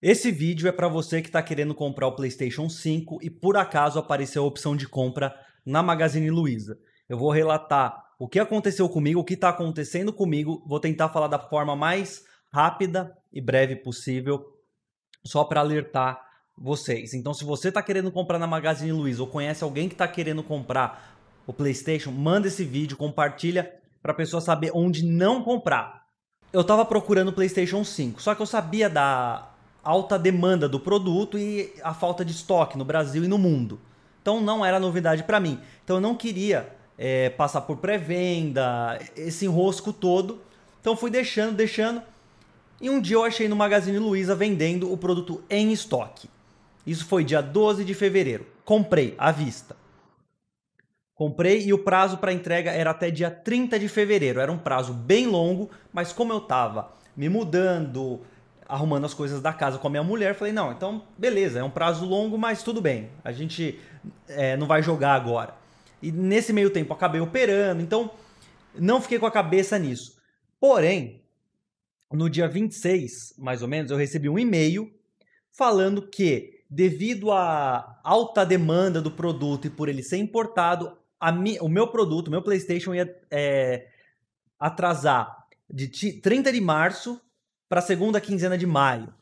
Esse vídeo é para você que está querendo comprar o PlayStation 5 e por acaso apareceu a opção de compra na Magazine Luiza. Eu vou relatar o que aconteceu comigo, o que está acontecendo comigo, vou tentar falar da forma mais rápida e breve possível, só para alertar vocês. Então, se você está querendo comprar na Magazine Luiza ou conhece alguém que está querendo comprar o PlayStation, manda esse vídeo, compartilha para a pessoa saber onde não comprar. Eu estava procurando o PlayStation 5, só que eu sabia da alta demanda do produto e a falta de estoque no Brasil e no mundo. Então não era novidade para mim. Então eu não queria é, passar por pré-venda, esse enrosco todo. Então fui deixando, deixando. E um dia eu achei no Magazine Luiza vendendo o produto em estoque. Isso foi dia 12 de fevereiro. Comprei à vista. Comprei e o prazo para entrega era até dia 30 de fevereiro. Era um prazo bem longo, mas como eu estava me mudando, arrumando as coisas da casa com a minha mulher. Falei, não, então beleza, é um prazo longo, mas tudo bem. A gente é, não vai jogar agora. E nesse meio tempo acabei operando, então não fiquei com a cabeça nisso. Porém, no dia 26, mais ou menos, eu recebi um e-mail falando que, devido à alta demanda do produto e por ele ser importado, mi, o meu produto, o meu PlayStation, ia é, atrasar de 30 de março para a segunda quinzena de maio.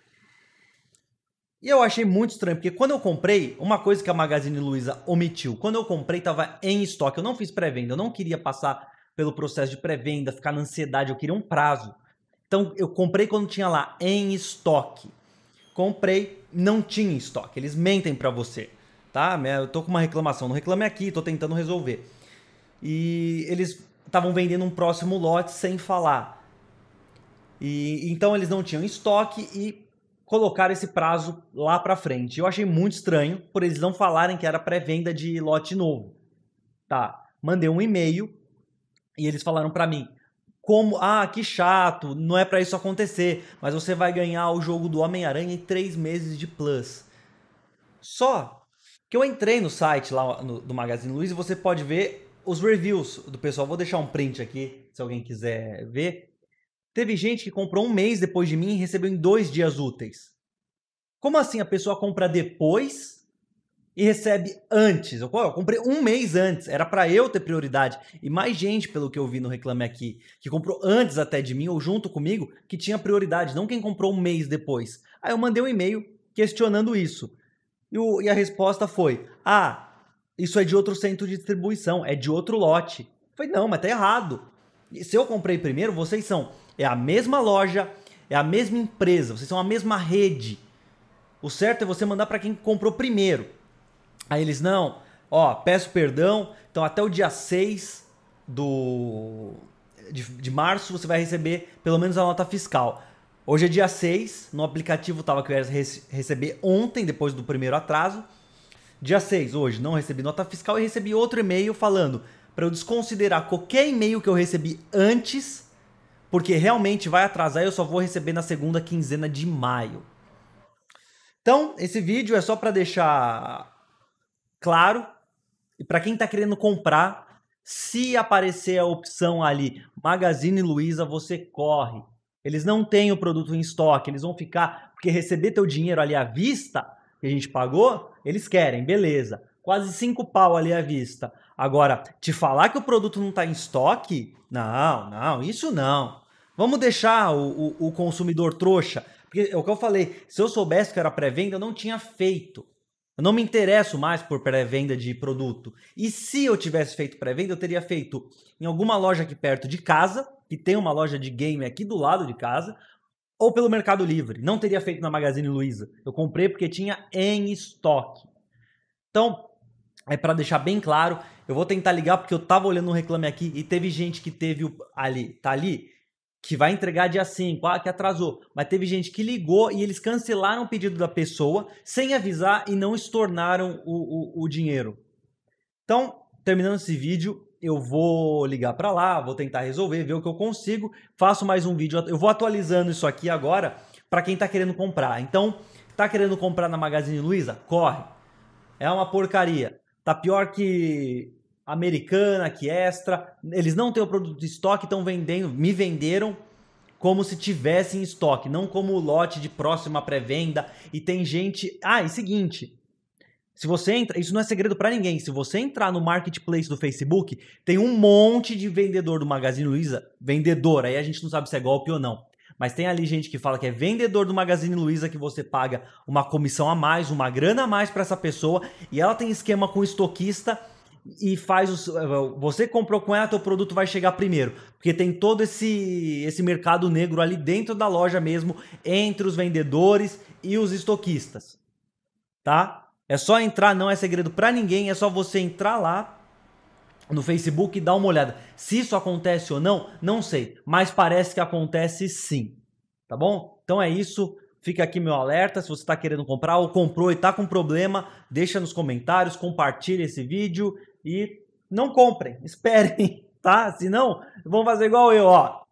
E eu achei muito estranho, porque quando eu comprei, uma coisa que a Magazine Luiza omitiu, quando eu comprei estava em estoque, eu não fiz pré-venda, eu não queria passar pelo processo de pré-venda, ficar na ansiedade, eu queria um prazo. Então eu comprei quando tinha lá em estoque. Comprei, não tinha em estoque. Eles mentem para você, tá? Eu tô com uma reclamação, não reclame aqui, tô tentando resolver. E eles estavam vendendo um próximo lote sem falar. E então eles não tinham estoque e colocaram esse prazo lá para frente. Eu achei muito estranho por eles não falarem que era pré-venda de lote novo. Tá. Mandei um e-mail e eles falaram para mim como, ah, que chato, não é para isso acontecer, mas você vai ganhar o jogo do Homem-Aranha em três meses de Plus. Só que eu entrei no site lá no, do Magazine Luiza e você pode ver os reviews do pessoal. Vou deixar um print aqui, se alguém quiser ver. Teve gente que comprou um mês depois de mim e recebeu em dois dias úteis. Como assim a pessoa compra depois e recebe antes? Eu comprei um mês antes, era para eu ter prioridade. E mais gente, pelo que eu vi no Reclame Aqui, que comprou antes até de mim ou junto comigo, que tinha prioridade, não quem comprou um mês depois. Aí eu mandei um e-mail questionando isso. E, o, e a resposta foi: ah, isso é de outro centro de distribuição, é de outro lote. Foi falei, não, mas tá errado. E se eu comprei primeiro, vocês são é a mesma loja, é a mesma empresa, vocês são a mesma rede. O certo é você mandar para quem comprou primeiro. Aí eles, não, ó, peço perdão, então até o dia 6 do, de, de março você vai receber pelo menos a nota fiscal. Hoje é dia 6, no aplicativo estava que eu ia receber ontem, depois do primeiro atraso. Dia 6, hoje, não recebi nota fiscal e recebi outro e-mail falando para eu desconsiderar qualquer e-mail que eu recebi antes porque realmente vai atrasar e eu só vou receber na segunda quinzena de maio. Então, esse vídeo é só para deixar claro e para quem está querendo comprar, se aparecer a opção ali Magazine Luiza, você corre. Eles não têm o produto em estoque, eles vão ficar porque receber teu dinheiro ali à vista que a gente pagou, eles querem, beleza. Quase cinco pau ali à vista. Agora, te falar que o produto não está em estoque, não, não, isso não. Vamos deixar o, o, o, consumidor trouxa. Porque é o que eu falei, se eu soubesse que era pré-venda, eu não tinha feito. Eu não me interesso mais por pré-venda de produto. E se eu tivesse feito pré-venda, eu teria feito em alguma loja aqui perto de casa, que tem uma loja de game aqui do lado de casa, ou pelo Mercado Livre. Não teria feito na Magazine Luiza. Eu comprei porque tinha em estoque. Então, é para deixar bem claro. Eu vou tentar ligar porque eu tava olhando um reclame aqui e teve gente que teve o, ali, tá ali, que vai entregar dia 5, ah, que atrasou. Mas teve gente que ligou e eles cancelaram o pedido da pessoa sem avisar e não estornaram o, o, o dinheiro. Então, terminando esse vídeo, eu vou ligar para lá, vou tentar resolver, ver o que eu consigo, faço mais um vídeo. Eu vou atualizando isso aqui agora para quem tá querendo comprar. Então, tá querendo comprar na Magazine Luiza? Corre. É uma porcaria Tá pior que Americana, que Extra. Eles não têm o produto de estoque, estão vendendo, me venderam como se tivessem estoque, não como lote de próxima pré-venda. E tem gente. Ah, e seguinte. Se você entra, isso não é segredo para ninguém. Se você entrar no marketplace do Facebook, tem um monte de vendedor do Magazine Luiza, vendedor, aí a gente não sabe se é golpe ou não. Mas tem ali gente que fala que é vendedor do Magazine Luiza que você paga uma comissão a mais, uma grana a mais para essa pessoa e ela tem esquema com estoquista e faz eh, eh, você comprou com ela, teu produto vai chegar primeiro, porque tem todo esse esse mercado negro ali dentro da loja mesmo entre os vendedores e os estoquistas. Tá? É só entrar, não é segredo para ninguém, é só você entrar lá no Facebook e dá uma olhada. Se isso acontece ou não, não sei, mas parece que acontece sim. Tá bom? Então é isso. Fica aqui meu alerta. Se você está querendo comprar ou comprou e está com problema, deixa nos comentários, compartilha esse vídeo e não comprem, esperem, tá? Se não, vão fazer igual eu, ó.